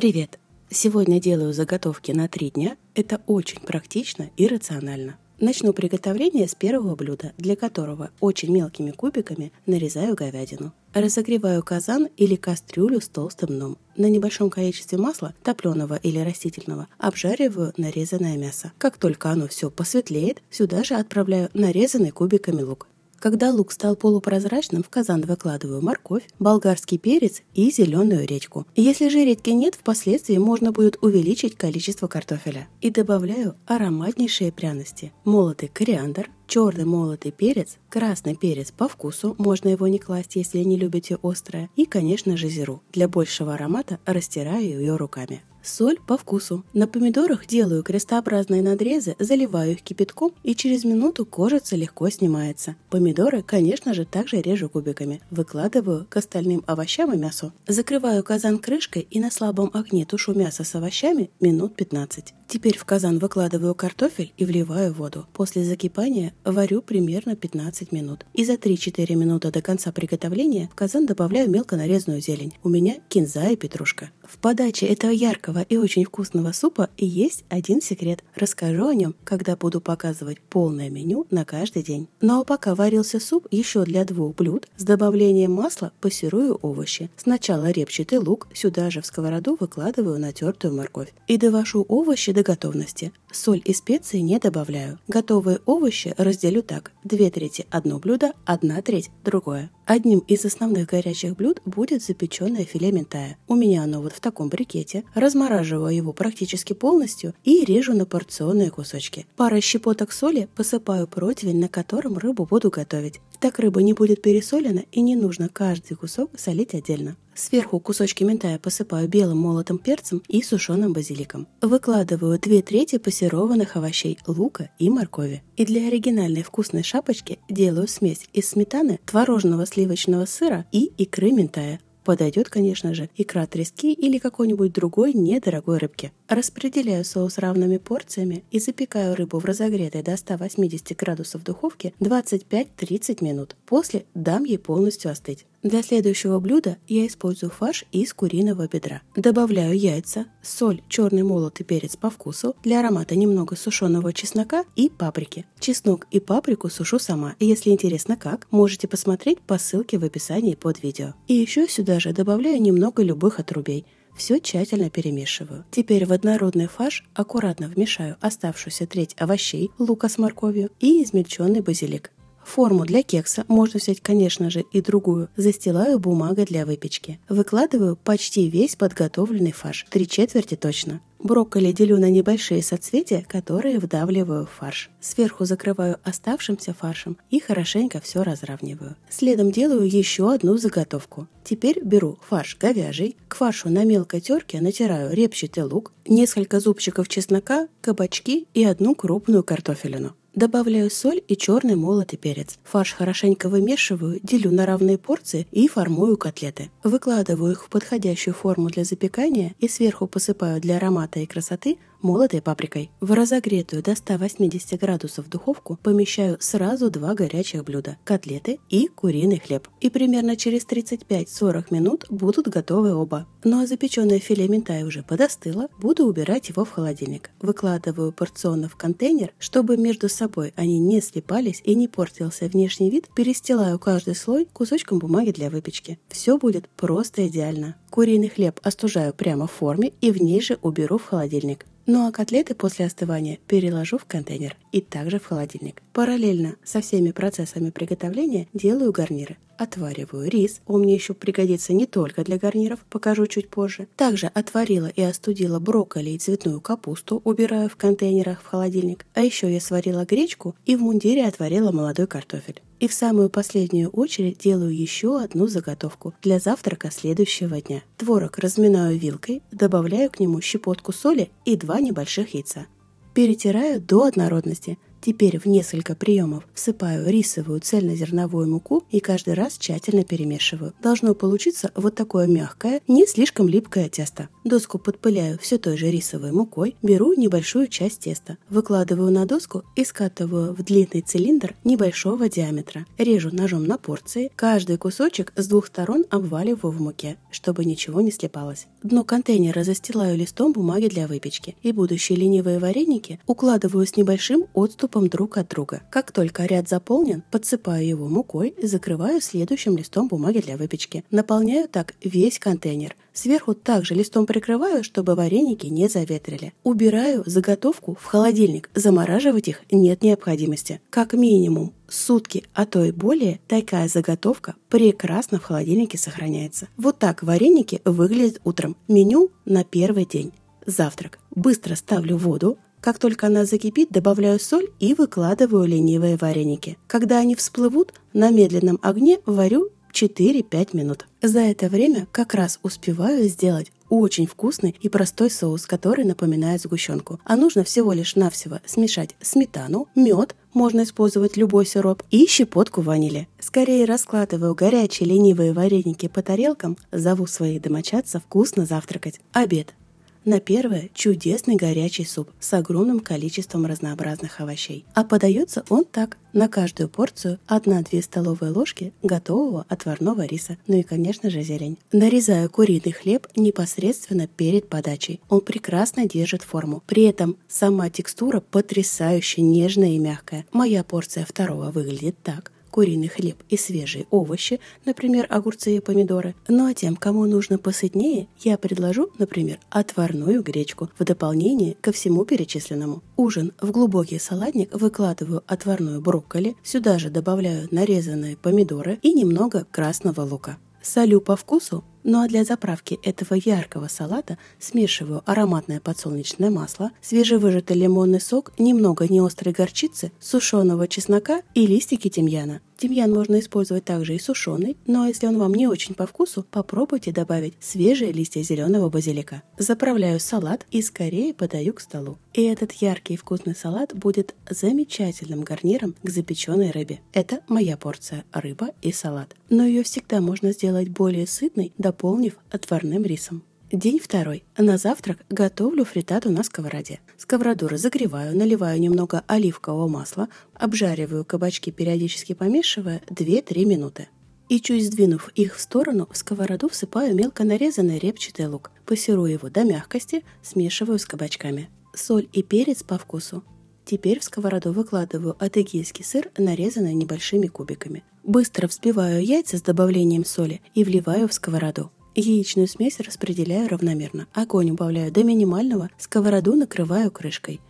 Привет! Сегодня делаю заготовки на три дня. Это очень практично и рационально. Начну приготовление с первого блюда, для которого очень мелкими кубиками нарезаю говядину. Разогреваю казан или кастрюлю с толстым дном. На небольшом количестве масла, топленого или растительного, обжариваю нарезанное мясо. Как только оно все посветлеет, сюда же отправляю нарезанный кубиками лук. Когда лук стал полупрозрачным, в казан выкладываю морковь, болгарский перец и зеленую редьку. Если же редьки нет, впоследствии можно будет увеличить количество картофеля. И добавляю ароматнейшие пряности. Молотый кориандр, черный молотый перец, красный перец по вкусу, можно его не класть, если не любите острое, и, конечно же, зиру. Для большего аромата растираю ее руками соль по вкусу. На помидорах делаю крестообразные надрезы, заливаю их кипятком и через минуту кожица легко снимается. Помидоры, конечно же, также режу кубиками. Выкладываю к остальным овощам и мясу. Закрываю казан крышкой и на слабом огне тушу мясо с овощами минут 15. Теперь в казан выкладываю картофель и вливаю воду. После закипания варю примерно 15 минут. И за 3-4 минуты до конца приготовления в казан добавляю мелко нарезанную зелень. У меня кинза и петрушка. В подаче этого яркого и очень вкусного супа есть один секрет. Расскажу о нем, когда буду показывать полное меню на каждый день. Ну а пока варился суп еще для двух блюд, с добавлением масла пассирую овощи. Сначала репчатый лук, сюда же в сковороду выкладываю натертую морковь. И довожу овощи до готовности. Соль и специи не добавляю. Готовые овощи разделю так. Две трети – одно блюдо, одна треть – другое. Одним из основных горячих блюд будет запеченное филе ментая. У меня оно вот в таком брикете. Размораживаю его практически полностью и режу на порционные кусочки. Пара щепоток соли посыпаю противень, на котором рыбу буду готовить. Так рыба не будет пересолена и не нужно каждый кусок солить отдельно. Сверху кусочки ментая посыпаю белым молотым перцем и сушеным базиликом. Выкладываю две трети пассерованных овощей, лука и моркови. И для оригинальной вкусной шапочки делаю смесь из сметаны, творожного сливочного сыра и икры ментая. Подойдет, конечно же, икра трески или какой-нибудь другой недорогой рыбки. Распределяю соус равными порциями и запекаю рыбу в разогретой до 180 градусов духовке 25-30 минут. После дам ей полностью остыть. Для следующего блюда я использую фарш из куриного бедра. Добавляю яйца, соль, черный молотый перец по вкусу, для аромата немного сушеного чеснока и паприки. Чеснок и паприку сушу сама, если интересно как, можете посмотреть по ссылке в описании под видео. И еще сюда же добавляю немного любых отрубей. Все тщательно перемешиваю. Теперь в однородный фарш аккуратно вмешаю оставшуюся треть овощей, лука с морковью и измельченный базилик. Форму для кекса можно взять, конечно же, и другую. Застилаю бумагой для выпечки. Выкладываю почти весь подготовленный фарш. Три четверти точно. Брокколи делю на небольшие соцветия, которые вдавливаю в фарш. Сверху закрываю оставшимся фаршем и хорошенько все разравниваю. Следом делаю еще одну заготовку. Теперь беру фарш говяжий, к фаршу на мелкой терке натираю репчатый лук, несколько зубчиков чеснока, кабачки и одну крупную картофелину. Добавляю соль и черный молотый перец. Фарш хорошенько вымешиваю, делю на равные порции и формую котлеты. Выкладываю их в подходящую форму для запекания и сверху посыпаю для аромата и красоты Молотой паприкой в разогретую до 180 градусов духовку помещаю сразу два горячих блюда – котлеты и куриный хлеб. И примерно через 35-40 минут будут готовы оба. Ну а запеченное филе минтай уже подостыло, буду убирать его в холодильник. Выкладываю порционно в контейнер, чтобы между собой они не слипались и не портился внешний вид, перестилаю каждый слой кусочком бумаги для выпечки. Все будет просто идеально. Куриный хлеб остужаю прямо в форме и в ней же уберу в холодильник. Ну а котлеты после остывания переложу в контейнер и также в холодильник. Параллельно со всеми процессами приготовления делаю гарниры. Отвариваю рис, он мне еще пригодится не только для гарниров, покажу чуть позже. Также отварила и остудила брокколи и цветную капусту, убираю в контейнерах в холодильник. А еще я сварила гречку и в мундире отварила молодой картофель. И в самую последнюю очередь делаю еще одну заготовку для завтрака следующего дня. Творог разминаю вилкой, добавляю к нему щепотку соли и два небольших яйца. Перетираю до однородности – Теперь в несколько приемов всыпаю рисовую цельнозерновую муку и каждый раз тщательно перемешиваю. Должно получиться вот такое мягкое, не слишком липкое тесто. Доску подпыляю все той же рисовой мукой, беру небольшую часть теста, выкладываю на доску и скатываю в длинный цилиндр небольшого диаметра. Режу ножом на порции, каждый кусочек с двух сторон обваливаю в муке, чтобы ничего не слепалось. Дно контейнера застилаю листом бумаги для выпечки и будущие ленивые вареники укладываю с небольшим отступом отступом друг от друга. Как только ряд заполнен, подсыпаю его мукой и закрываю следующим листом бумаги для выпечки. Наполняю так весь контейнер. Сверху также листом прикрываю, чтобы вареники не заветрили. Убираю заготовку в холодильник, замораживать их нет необходимости. Как минимум сутки, а то и более, такая заготовка прекрасно в холодильнике сохраняется. Вот так вареники выглядят утром. Меню на первый день. Завтрак. Быстро ставлю воду, как только она закипит, добавляю соль и выкладываю ленивые вареники. Когда они всплывут, на медленном огне варю 4-5 минут. За это время как раз успеваю сделать очень вкусный и простой соус, который напоминает сгущенку. А нужно всего лишь навсего смешать сметану, мед, можно использовать любой сироп, и щепотку ванили. Скорее раскладываю горячие ленивые вареники по тарелкам, зову своих домочадцев вкусно завтракать. Обед. На первое – чудесный горячий суп с огромным количеством разнообразных овощей. А подается он так – на каждую порцию 1-2 столовые ложки готового отварного риса, ну и, конечно же, зелень. Нарезаю куриный хлеб непосредственно перед подачей. Он прекрасно держит форму. При этом сама текстура потрясающе нежная и мягкая. Моя порция второго выглядит так – куриный хлеб и свежие овощи, например, огурцы и помидоры. Ну а тем, кому нужно посытнее, я предложу, например, отварную гречку в дополнение ко всему перечисленному. Ужин в глубокий салатник выкладываю отварную брокколи, сюда же добавляю нарезанные помидоры и немного красного лука. Солю по вкусу, ну а для заправки этого яркого салата смешиваю ароматное подсолнечное масло, свежевыжатый лимонный сок, немного неострой горчицы, сушеного чеснока и листики тимьяна. Тимьян можно использовать также и сушеный, но если он вам не очень по вкусу, попробуйте добавить свежие листья зеленого базилика. Заправляю салат и скорее подаю к столу. И этот яркий и вкусный салат будет замечательным гарниром к запеченной рыбе. Это моя порция рыба и салат. Но ее всегда можно сделать более сытной, дополнив отварным рисом. День второй. На завтрак готовлю фритату на сковороде. Сковороду разогреваю, наливаю немного оливкового масла, обжариваю кабачки, периодически помешивая 2-3 минуты. И чуть сдвинув их в сторону, в сковороду всыпаю мелко нарезанный репчатый лук, пассерую его до мягкости, смешиваю с кабачками. Соль и перец по вкусу. Теперь в сковороду выкладываю адыгейский сыр, нарезанный небольшими кубиками. Быстро взбиваю яйца с добавлением соли и вливаю в сковороду. Яичную смесь распределяю равномерно. Огонь убавляю до минимального, сковороду накрываю крышкой.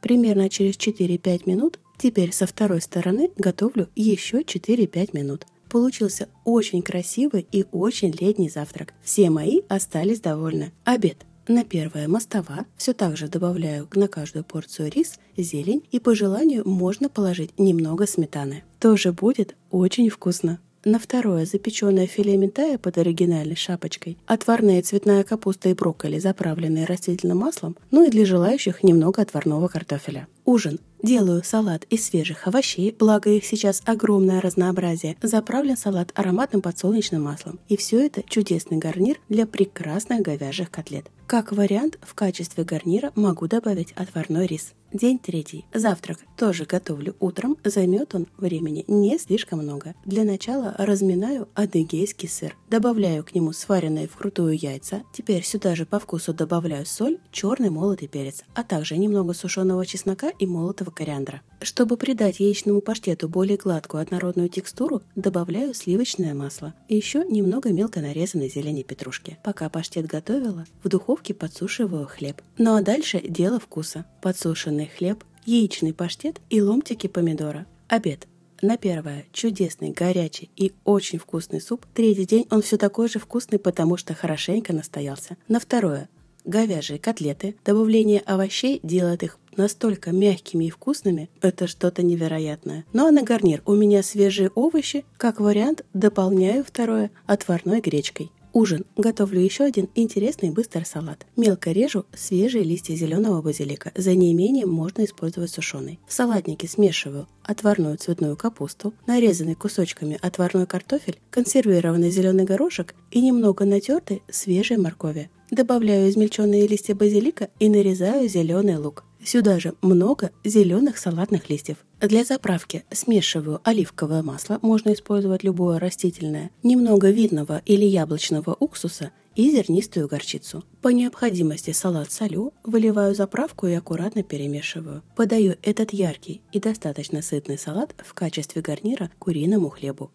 Примерно через 4-5 минут, теперь со второй стороны готовлю еще 4-5 минут. Получился очень красивый и очень летний завтрак. Все мои остались довольны. Обед. На первое мостова все так же добавляю на каждую порцию рис, зелень и по желанию можно положить немного сметаны. Тоже будет очень вкусно. На второе – запеченное филе ментая под оригинальной шапочкой, отварная цветная капуста и брокколи, заправленные растительным маслом, ну и для желающих немного отварного картофеля. Ужин. Делаю салат из свежих овощей, благо их сейчас огромное разнообразие. Заправлен салат ароматным подсолнечным маслом. И все это чудесный гарнир для прекрасных говяжьих котлет. Как вариант, в качестве гарнира могу добавить отварной рис. День третий. Завтрак тоже готовлю утром. Займет он времени не слишком много. Для начала разминаю адыгейский сыр. Добавляю к нему сваренные вкрутую яйца. Теперь сюда же по вкусу добавляю соль, черный молотый перец, а также немного сушеного чеснока и молотого кориандра. Чтобы придать яичному паштету более гладкую однородную текстуру, добавляю сливочное масло и еще немного мелко нарезанной зелени петрушки. Пока паштет готовила, в духовке подсушиваю хлеб. Ну а дальше дело вкуса подсушенный хлеб, яичный паштет и ломтики помидора. Обед. На первое – чудесный, горячий и очень вкусный суп. Третий день он все такой же вкусный, потому что хорошенько настоялся. На второе – говяжьи котлеты. Добавление овощей делает их настолько мягкими и вкусными, это что-то невероятное. Ну а на гарнир у меня свежие овощи, как вариант, дополняю второе отварной гречкой ужин. Готовлю еще один интересный быстрый салат. Мелко режу свежие листья зеленого базилика. За неимением можно использовать сушеный. В салатнике смешиваю отварную цветную капусту, нарезанный кусочками отварной картофель, консервированный зеленый горошек и немного натертый свежей моркови. Добавляю измельченные листья базилика и нарезаю зеленый лук. Сюда же много зеленых салатных листьев. Для заправки смешиваю оливковое масло, можно использовать любое растительное, немного видного или яблочного уксуса и зернистую горчицу. По необходимости салат солю, выливаю заправку и аккуратно перемешиваю. Подаю этот яркий и достаточно сытный салат в качестве гарнира к куриному хлебу.